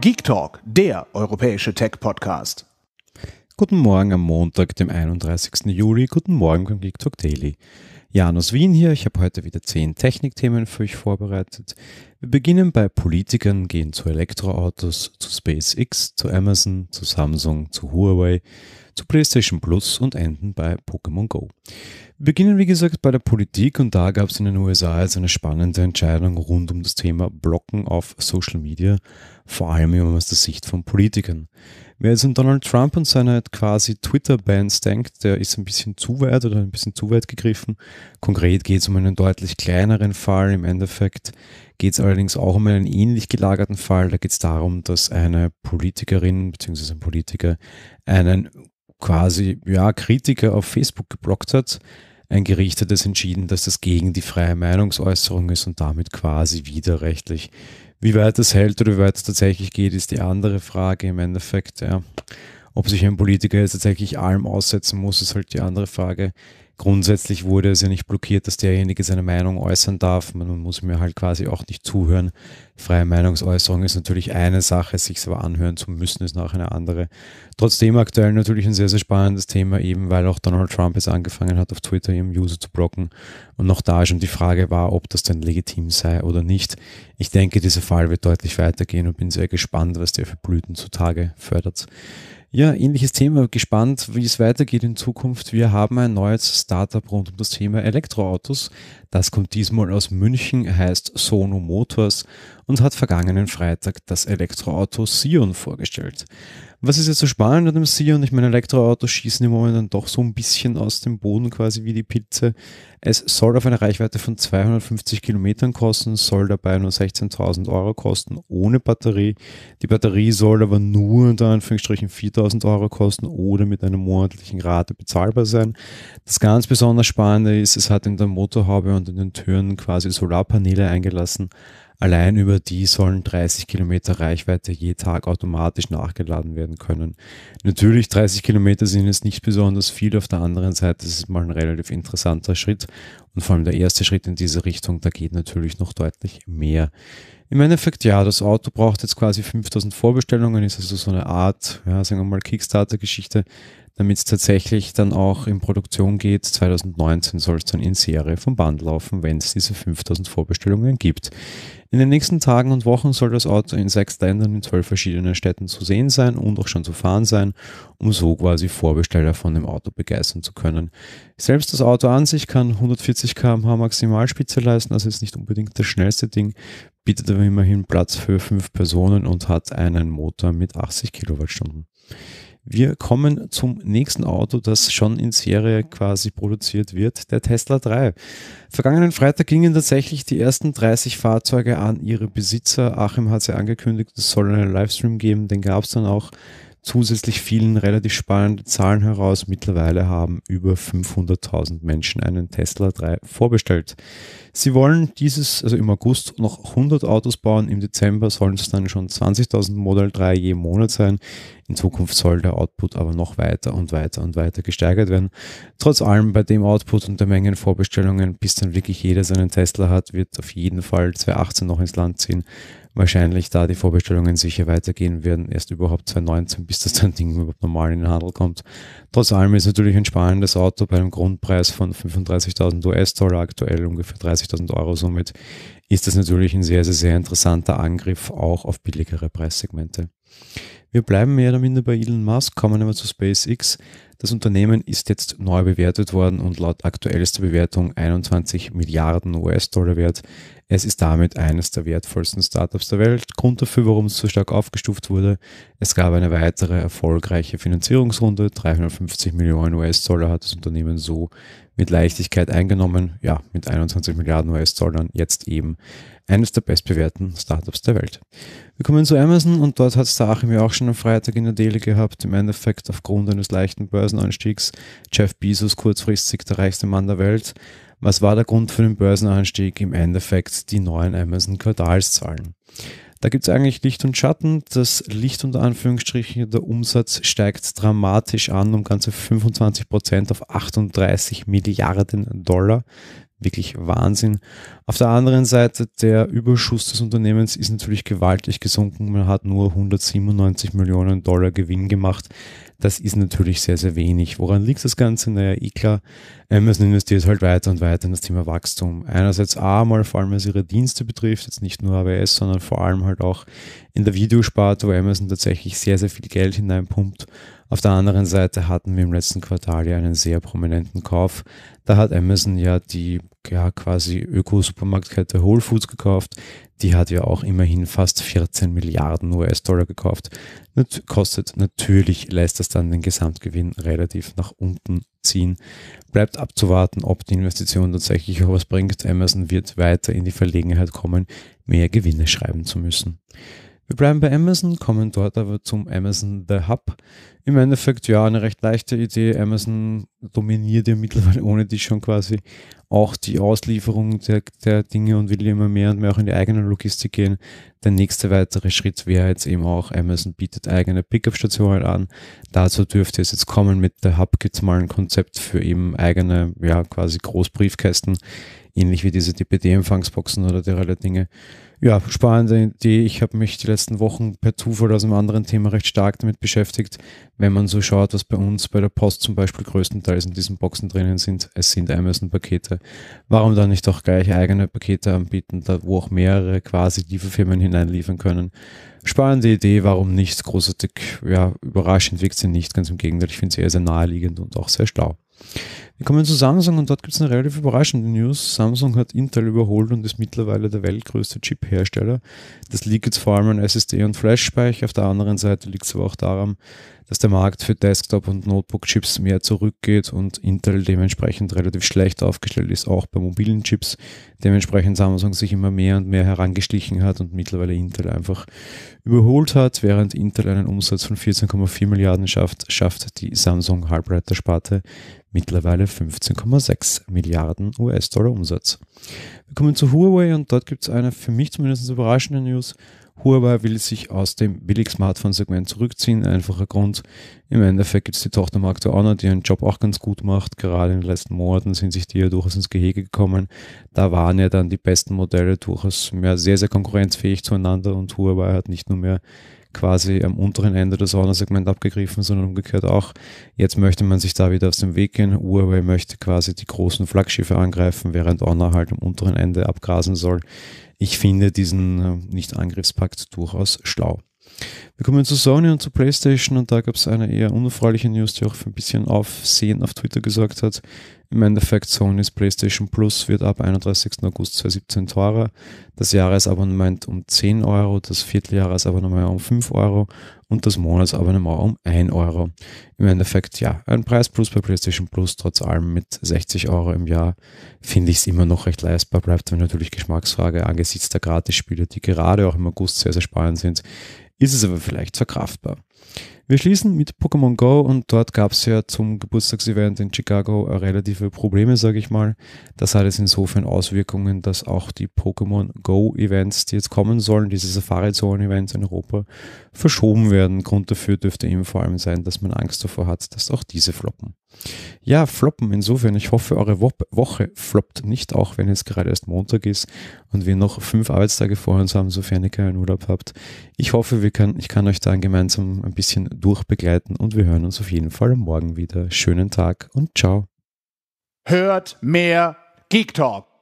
Geek Talk, der europäische Tech-Podcast. Guten Morgen am Montag, dem 31. Juli. Guten Morgen beim Geek Talk Daily. Janus Wien hier. Ich habe heute wieder zehn Technikthemen für euch vorbereitet. Wir beginnen bei Politikern, gehen zu Elektroautos, zu SpaceX, zu Amazon, zu Samsung, zu Huawei, zu PlayStation Plus und enden bei Pokémon Go. Wir beginnen, wie gesagt, bei der Politik und da gab es in den USA jetzt eine spannende Entscheidung rund um das Thema Blocken auf Social Media vor allem immer aus der Sicht von Politikern. Wer jetzt an Donald Trump und seine quasi twitter bands denkt, der ist ein bisschen zu weit oder ein bisschen zu weit gegriffen. Konkret geht es um einen deutlich kleineren Fall. Im Endeffekt geht es allerdings auch um einen ähnlich gelagerten Fall. Da geht es darum, dass eine Politikerin bzw. ein Politiker einen quasi ja, Kritiker auf Facebook geblockt hat. Ein Gericht hat es entschieden, dass das gegen die freie Meinungsäußerung ist und damit quasi widerrechtlich wie weit es hält oder wie weit es tatsächlich geht, ist die andere Frage im Endeffekt. Ja. Ob sich ein Politiker jetzt tatsächlich allem aussetzen muss, ist halt die andere Frage grundsätzlich wurde es ja nicht blockiert, dass derjenige seine Meinung äußern darf. Man muss mir halt quasi auch nicht zuhören. Freie Meinungsäußerung ist natürlich eine Sache, sich aber anhören zu müssen ist noch eine andere. Trotzdem aktuell natürlich ein sehr, sehr spannendes Thema, eben weil auch Donald Trump jetzt angefangen hat, auf Twitter ihrem User zu blocken. Und noch da schon die Frage war, ob das denn legitim sei oder nicht. Ich denke, dieser Fall wird deutlich weitergehen und bin sehr gespannt, was der für Blüten zutage fördert. Ja, ähnliches Thema. Gespannt, wie es weitergeht in Zukunft. Wir haben ein neues Startup rund um das Thema Elektroautos. Das kommt diesmal aus München, heißt Sono Motors und hat vergangenen Freitag das Elektroauto Sion vorgestellt. Was ist jetzt so spannend an dem See? Und Ich meine, Elektroautos schießen im Moment dann doch so ein bisschen aus dem Boden quasi wie die Pilze. Es soll auf eine Reichweite von 250 Kilometern kosten, soll dabei nur 16.000 Euro kosten ohne Batterie. Die Batterie soll aber nur unter Anführungsstrichen 4.000 Euro kosten oder mit einer monatlichen Rate bezahlbar sein. Das ganz besonders Spannende ist, es hat in der Motorhaube und in den Türen quasi Solarpaneele eingelassen. Allein über die sollen 30 Kilometer Reichweite je Tag automatisch nachgeladen werden können. Natürlich, 30 Kilometer sind jetzt nicht besonders viel. Auf der anderen Seite ist es mal ein relativ interessanter Schritt. Und vor allem der erste Schritt in diese Richtung, da geht natürlich noch deutlich mehr. Im Endeffekt, ja, das Auto braucht jetzt quasi 5000 Vorbestellungen, ist also so eine Art, ja, sagen wir mal, Kickstarter-Geschichte damit es tatsächlich dann auch in Produktion geht. 2019 soll es dann in Serie vom Band laufen, wenn es diese 5000 Vorbestellungen gibt. In den nächsten Tagen und Wochen soll das Auto in sechs Ländern in zwölf verschiedenen Städten zu sehen sein und auch schon zu fahren sein, um so quasi Vorbesteller von dem Auto begeistern zu können. Selbst das Auto an sich kann 140 km/h Maximalspitze leisten, also ist nicht unbedingt das schnellste Ding, bietet aber immerhin Platz für fünf Personen und hat einen Motor mit 80 Kilowattstunden. Wir kommen zum nächsten Auto, das schon in Serie quasi produziert wird, der Tesla 3. Vergangenen Freitag gingen tatsächlich die ersten 30 Fahrzeuge an ihre Besitzer. Achim hat sie angekündigt, es soll einen Livestream geben, den gab es dann auch zusätzlich vielen relativ spannenden Zahlen heraus. Mittlerweile haben über 500.000 Menschen einen Tesla 3 vorbestellt. Sie wollen dieses, also im August, noch 100 Autos bauen. Im Dezember sollen es dann schon 20.000 Model 3 je Monat sein. In Zukunft soll der Output aber noch weiter und weiter und weiter gesteigert werden. Trotz allem bei dem Output und der Mengen Vorbestellungen, bis dann wirklich jeder seinen Tesla hat, wird auf jeden Fall 2018 noch ins Land ziehen wahrscheinlich da die Vorbestellungen sicher weitergehen werden, erst überhaupt 2019, bis das dann Ding überhaupt normal in den Handel kommt. Trotz allem ist natürlich ein spannendes Auto bei einem Grundpreis von 35.000 US-Dollar aktuell, ungefähr 30.000 Euro somit, ist das natürlich ein sehr, sehr, sehr interessanter Angriff auch auf billigere Preissegmente. Wir bleiben mehr oder minder bei Elon Musk, kommen aber zu SpaceX. Das Unternehmen ist jetzt neu bewertet worden und laut aktuellster Bewertung 21 Milliarden US-Dollar wert. Es ist damit eines der wertvollsten Startups der Welt. Grund dafür, warum es so stark aufgestuft wurde, es gab eine weitere erfolgreiche Finanzierungsrunde. 350 Millionen US-Dollar hat das Unternehmen so mit Leichtigkeit eingenommen. Ja, mit 21 Milliarden US-Dollar jetzt eben eines der bestbewährten Startups der Welt. Wir kommen zu Amazon und dort hat es der Achim ja auch schon am Freitag in der Dele gehabt. Im Endeffekt aufgrund eines leichten Börsen Börsenanstiegs. Jeff Bezos kurzfristig der reichste Mann der Welt. Was war der Grund für den Börsenanstieg? Im Endeffekt die neuen Amazon-Quartalszahlen. Da gibt es eigentlich Licht und Schatten. Das Licht unter Anführungsstrichen, der Umsatz steigt dramatisch an, um ganze 25 Prozent auf 38 Milliarden Dollar. Wirklich Wahnsinn. Auf der anderen Seite, der Überschuss des Unternehmens ist natürlich gewaltig gesunken. Man hat nur 197 Millionen Dollar Gewinn gemacht. Das ist natürlich sehr, sehr wenig. Woran liegt das Ganze? Naja, ich eh klar, Amazon investiert halt weiter und weiter in das Thema Wachstum. Einerseits A, mal vor allem was ihre Dienste betrifft, jetzt nicht nur AWS, sondern vor allem halt auch in der Videosparte, wo Amazon tatsächlich sehr, sehr viel Geld hineinpumpt. Auf der anderen Seite hatten wir im letzten Quartal ja einen sehr prominenten Kauf. Da hat Amazon ja die ja quasi Öko-Supermarktkette Whole Foods gekauft. Die hat ja auch immerhin fast 14 Milliarden US-Dollar gekauft. Das kostet natürlich, lässt das dann den Gesamtgewinn relativ nach unten ziehen. Bleibt abzuwarten, ob die Investition tatsächlich auch was bringt. Amazon wird weiter in die Verlegenheit kommen, mehr Gewinne schreiben zu müssen. Wir bleiben bei Amazon, kommen dort aber zum Amazon The Hub. Im Endeffekt ja eine recht leichte Idee. Amazon dominiert ja mittlerweile ohne dich schon quasi auch die Auslieferung der, der Dinge und will immer mehr und mehr auch in die eigene Logistik gehen. Der nächste weitere Schritt wäre jetzt eben auch, Amazon bietet eigene Pickup-Stationen an. Dazu dürfte es jetzt kommen mit der HubKits mal ein Konzept für eben eigene, ja, quasi Großbriefkästen, ähnlich wie diese DPD-Empfangsboxen oder derlei Dinge. Ja, spannende Idee. Ich habe mich die letzten Wochen per Zufall aus einem anderen Thema recht stark damit beschäftigt, wenn man so schaut, was bei uns bei der Post zum Beispiel größtenteils in diesen Boxen drinnen sind, es sind Amazon-Pakete. Warum dann nicht auch gleich eigene Pakete anbieten, da wo auch mehrere quasi Lieferfirmen hineinliefern können? Spannende Idee, warum nicht? Großartig, ja, überraschend wirkt sie nicht, ganz im Gegenteil. Ich finde sie sehr, sehr naheliegend und auch sehr schlau. Wir kommen zu Samsung und dort gibt es eine relativ überraschende News. Samsung hat Intel überholt und ist mittlerweile der weltgrößte Chip-Hersteller. Das liegt jetzt vor allem an SSD und Flash-Speicher. Auf der anderen Seite liegt es aber auch daran, dass der Markt für Desktop- und Notebook-Chips mehr zurückgeht und Intel dementsprechend relativ schlecht aufgestellt ist, auch bei mobilen Chips. Dementsprechend Samsung sich immer mehr und mehr herangeschlichen hat und mittlerweile Intel einfach überholt hat, während Intel einen Umsatz von 14,4 Milliarden schafft, schafft die Samsung Halbleitersparte mittlerweile mittlerweile 15,6 Milliarden US-Dollar Umsatz. Wir kommen zu Huawei und dort gibt es eine für mich zumindest überraschende News. Huawei will sich aus dem Billig-Smartphone-Segment zurückziehen. Einfacher Grund. Im Endeffekt gibt es die Tochtermarke Honor, die ihren Job auch ganz gut macht. Gerade in den letzten Monaten sind sich die ja durchaus ins Gehege gekommen. Da waren ja dann die besten Modelle durchaus mehr sehr, sehr konkurrenzfähig zueinander und Huawei hat nicht nur mehr quasi am unteren Ende des Ordnersegment abgegriffen, sondern umgekehrt auch. Jetzt möchte man sich da wieder aus dem Weg gehen. Huawei möchte quasi die großen Flaggschiffe angreifen, während Honor halt am unteren Ende abgrasen soll. Ich finde diesen äh, Nicht-Angriffspakt durchaus schlau. Wir kommen zu Sony und zu PlayStation und da gab es eine eher unerfreuliche News, die auch für ein bisschen Aufsehen auf Twitter gesorgt hat. Im Endeffekt, Sony's PlayStation Plus wird ab 31. August 2017 teurer, das Jahresabonnement um 10 Euro, das Vierteljahresabonnement um 5 Euro und das Monatsabonnement um 1 Euro. Im Endeffekt, ja, ein Preis plus bei PlayStation Plus, trotz allem mit 60 Euro im Jahr, finde ich es immer noch recht leistbar, bleibt aber natürlich Geschmacksfrage angesichts der Gratisspiele, die gerade auch im August sehr, sehr spannend sind ist es aber vielleicht verkraftbar. Wir schließen mit Pokémon Go und dort gab es ja zum Geburtstagsevent in Chicago relative Probleme, sage ich mal. Das hat jetzt insofern Auswirkungen, dass auch die Pokémon Go-Events, die jetzt kommen sollen, diese Safari-Zone-Events in Europa, verschoben werden. Grund dafür dürfte eben vor allem sein, dass man Angst davor hat, dass auch diese floppen. Ja, floppen insofern. Ich hoffe, eure Woche floppt nicht, auch wenn es gerade erst Montag ist und wir noch fünf Arbeitstage vor uns haben, sofern ihr keinen Urlaub habt. Ich hoffe, wir können, ich kann euch da gemeinsam ein bisschen durchbegleiten und wir hören uns auf jeden Fall morgen wieder. Schönen Tag und ciao. Hört mehr Geek Talk.